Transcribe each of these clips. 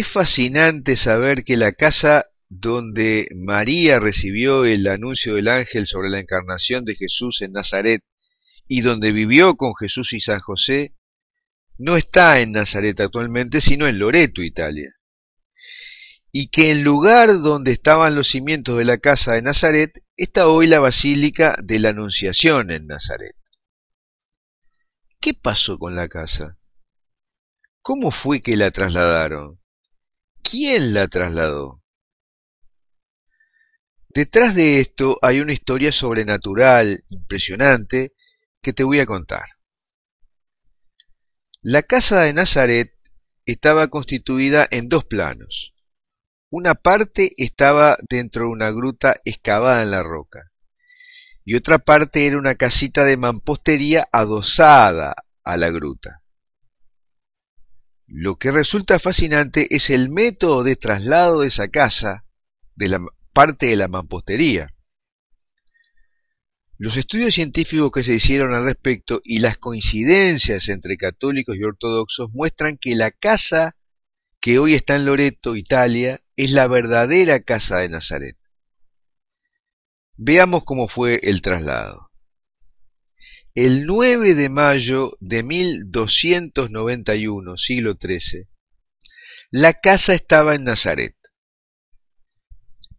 Es fascinante saber que la casa donde María recibió el anuncio del ángel sobre la encarnación de Jesús en Nazaret y donde vivió con Jesús y San José, no está en Nazaret actualmente, sino en Loreto, Italia. Y que el lugar donde estaban los cimientos de la casa de Nazaret está hoy la Basílica de la Anunciación en Nazaret. ¿Qué pasó con la casa? ¿Cómo fue que la trasladaron? ¿Quién la trasladó? Detrás de esto hay una historia sobrenatural impresionante que te voy a contar. La casa de Nazaret estaba constituida en dos planos. Una parte estaba dentro de una gruta excavada en la roca y otra parte era una casita de mampostería adosada a la gruta. Lo que resulta fascinante es el método de traslado de esa casa de la parte de la mampostería. Los estudios científicos que se hicieron al respecto y las coincidencias entre católicos y ortodoxos muestran que la casa que hoy está en Loreto, Italia, es la verdadera casa de Nazaret. Veamos cómo fue el traslado el 9 de mayo de 1291, siglo XIII, la casa estaba en Nazaret.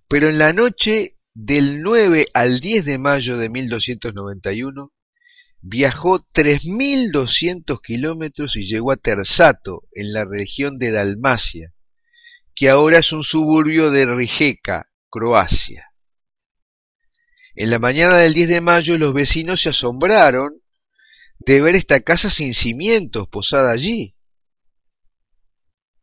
Pero en la noche del 9 al 10 de mayo de 1291, viajó 3.200 kilómetros y llegó a Terzato, en la región de Dalmacia, que ahora es un suburbio de Rijeka, Croacia. En la mañana del 10 de mayo los vecinos se asombraron de ver esta casa sin cimientos posada allí.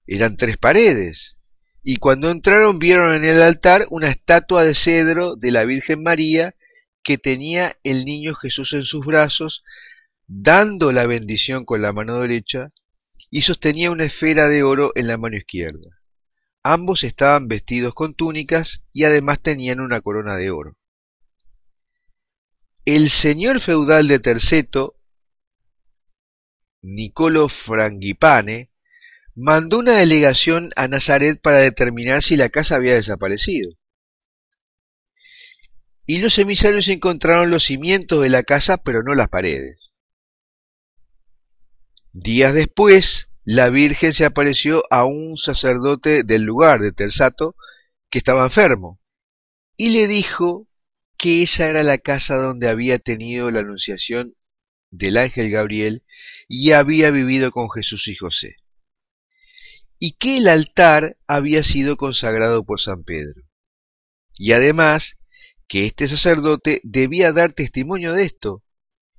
Eran tres paredes, y cuando entraron vieron en el altar una estatua de cedro de la Virgen María que tenía el niño Jesús en sus brazos, dando la bendición con la mano derecha, y sostenía una esfera de oro en la mano izquierda. Ambos estaban vestidos con túnicas y además tenían una corona de oro. El señor feudal de Terceto, Nicolo Frangipane, mandó una delegación a Nazaret para determinar si la casa había desaparecido. Y los emisarios encontraron los cimientos de la casa, pero no las paredes. Días después, la Virgen se apareció a un sacerdote del lugar de Tersato, que estaba enfermo, y le dijo que esa era la casa donde había tenido la anunciación del ángel Gabriel y había vivido con Jesús y José, y que el altar había sido consagrado por San Pedro. Y además, que este sacerdote debía dar testimonio de esto,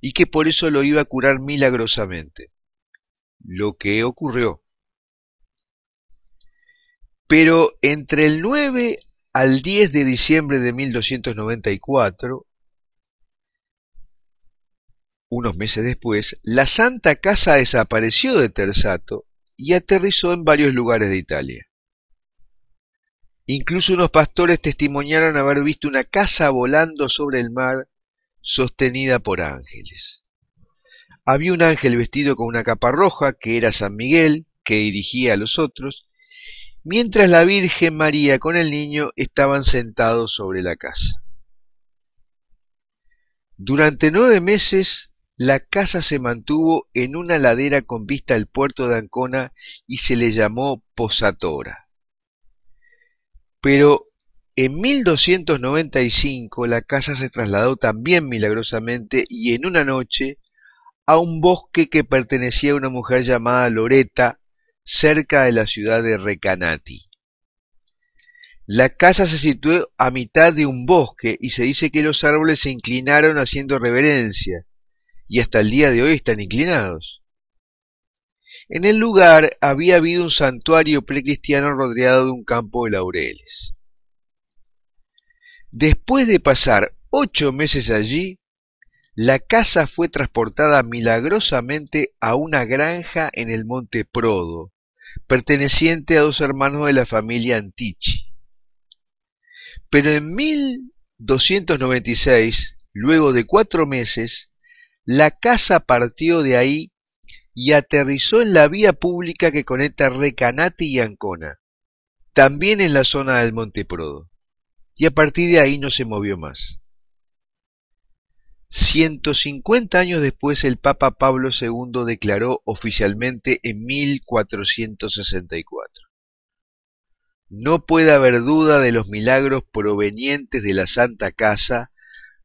y que por eso lo iba a curar milagrosamente. Lo que ocurrió. Pero entre el 9 al 10 de diciembre de 1294, unos meses después, la Santa Casa desapareció de Terzato y aterrizó en varios lugares de Italia. Incluso unos pastores testimoniaron haber visto una casa volando sobre el mar sostenida por ángeles. Había un ángel vestido con una capa roja, que era San Miguel, que dirigía a los otros, mientras la Virgen María con el niño estaban sentados sobre la casa. Durante nueve meses la casa se mantuvo en una ladera con vista al puerto de Ancona y se le llamó Posatora. Pero en 1295 la casa se trasladó también milagrosamente y en una noche a un bosque que pertenecía a una mujer llamada Loreta, cerca de la ciudad de Recanati. La casa se situó a mitad de un bosque y se dice que los árboles se inclinaron haciendo reverencia, y hasta el día de hoy están inclinados. En el lugar había habido un santuario precristiano rodeado de un campo de laureles. Después de pasar ocho meses allí, la casa fue transportada milagrosamente a una granja en el monte Prodo, perteneciente a dos hermanos de la familia Antichi. Pero en 1296, luego de cuatro meses, la casa partió de ahí y aterrizó en la vía pública que conecta Recanati y Ancona, también en la zona del Monte Prodo, y a partir de ahí no se movió más. 150 años después el Papa Pablo II declaró oficialmente en 1464. No puede haber duda de los milagros provenientes de la Santa Casa,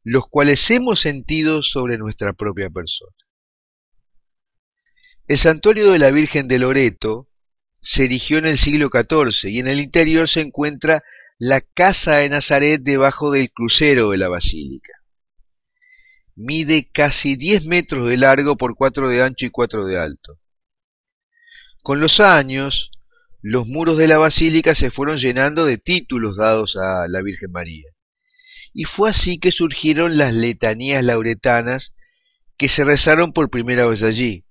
los cuales hemos sentido sobre nuestra propia persona. El santuario de la Virgen de Loreto se erigió en el siglo XIV y en el interior se encuentra la Casa de Nazaret debajo del crucero de la Basílica mide casi 10 metros de largo por 4 de ancho y 4 de alto. Con los años, los muros de la basílica se fueron llenando de títulos dados a la Virgen María. Y fue así que surgieron las letanías lauretanas que se rezaron por primera vez allí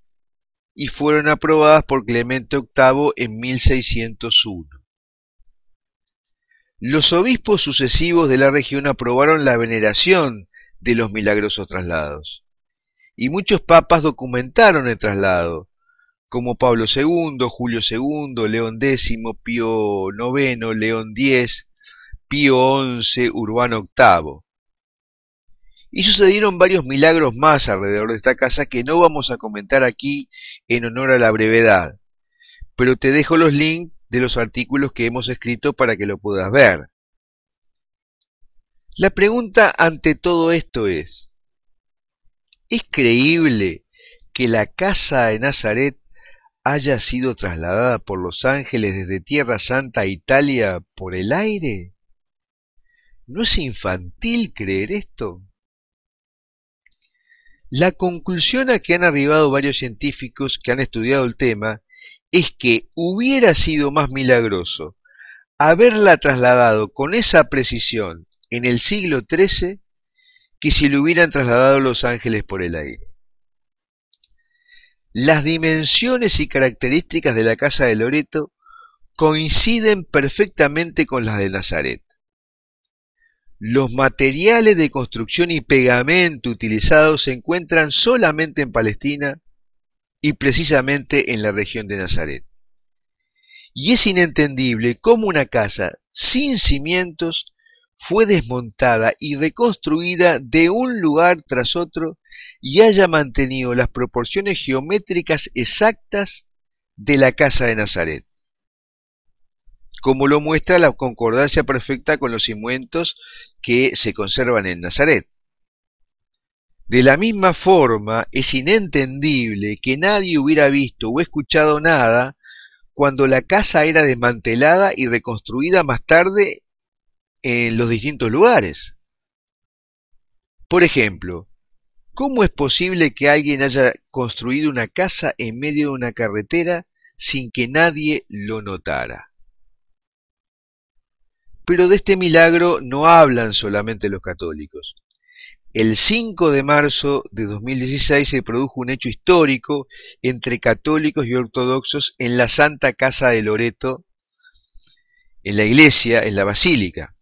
y fueron aprobadas por Clemente VIII en 1601. Los obispos sucesivos de la región aprobaron la veneración de los milagrosos traslados. Y muchos papas documentaron el traslado, como Pablo II, Julio II, León X, Pío IX, León X, Pío XI, Urbano VIII. Y sucedieron varios milagros más alrededor de esta casa que no vamos a comentar aquí en honor a la brevedad, pero te dejo los links de los artículos que hemos escrito para que lo puedas ver. La pregunta ante todo esto es, ¿es creíble que la casa de Nazaret haya sido trasladada por los ángeles desde Tierra Santa a Italia por el aire? ¿No es infantil creer esto? La conclusión a que han arribado varios científicos que han estudiado el tema es que hubiera sido más milagroso haberla trasladado con esa precisión en el siglo XIII que si le hubieran trasladado los ángeles por el aire. Las dimensiones y características de la casa de Loreto coinciden perfectamente con las de Nazaret. Los materiales de construcción y pegamento utilizados se encuentran solamente en Palestina y precisamente en la región de Nazaret. Y es inentendible cómo una casa sin cimientos fue desmontada y reconstruida de un lugar tras otro y haya mantenido las proporciones geométricas exactas de la casa de Nazaret, como lo muestra la concordancia perfecta con los cimientos que se conservan en Nazaret. De la misma forma, es inentendible que nadie hubiera visto o escuchado nada cuando la casa era desmantelada y reconstruida más tarde en los distintos lugares. Por ejemplo, ¿cómo es posible que alguien haya construido una casa en medio de una carretera sin que nadie lo notara? Pero de este milagro no hablan solamente los católicos. El 5 de marzo de 2016 se produjo un hecho histórico entre católicos y ortodoxos en la Santa Casa de Loreto, en la iglesia, en la basílica.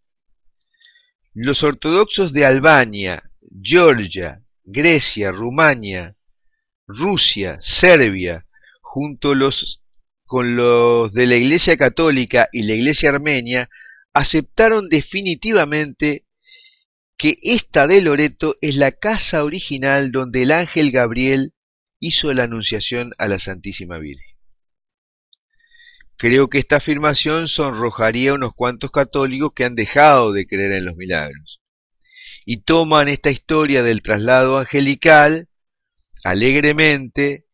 Los ortodoxos de Albania, Georgia, Grecia, Rumania, Rusia, Serbia, junto los, con los de la Iglesia Católica y la Iglesia Armenia, aceptaron definitivamente que esta de Loreto es la casa original donde el ángel Gabriel hizo la anunciación a la Santísima Virgen. Creo que esta afirmación sonrojaría a unos cuantos católicos que han dejado de creer en los milagros y toman esta historia del traslado angelical alegremente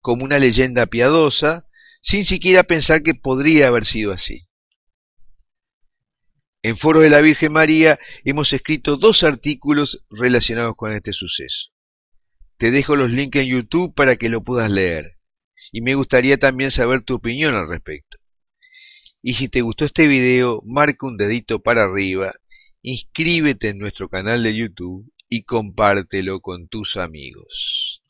como una leyenda piadosa, sin siquiera pensar que podría haber sido así. En Foros de la Virgen María hemos escrito dos artículos relacionados con este suceso. Te dejo los links en YouTube para que lo puedas leer y me gustaría también saber tu opinión al respecto. Y si te gustó este video, marca un dedito para arriba, inscríbete en nuestro canal de YouTube y compártelo con tus amigos.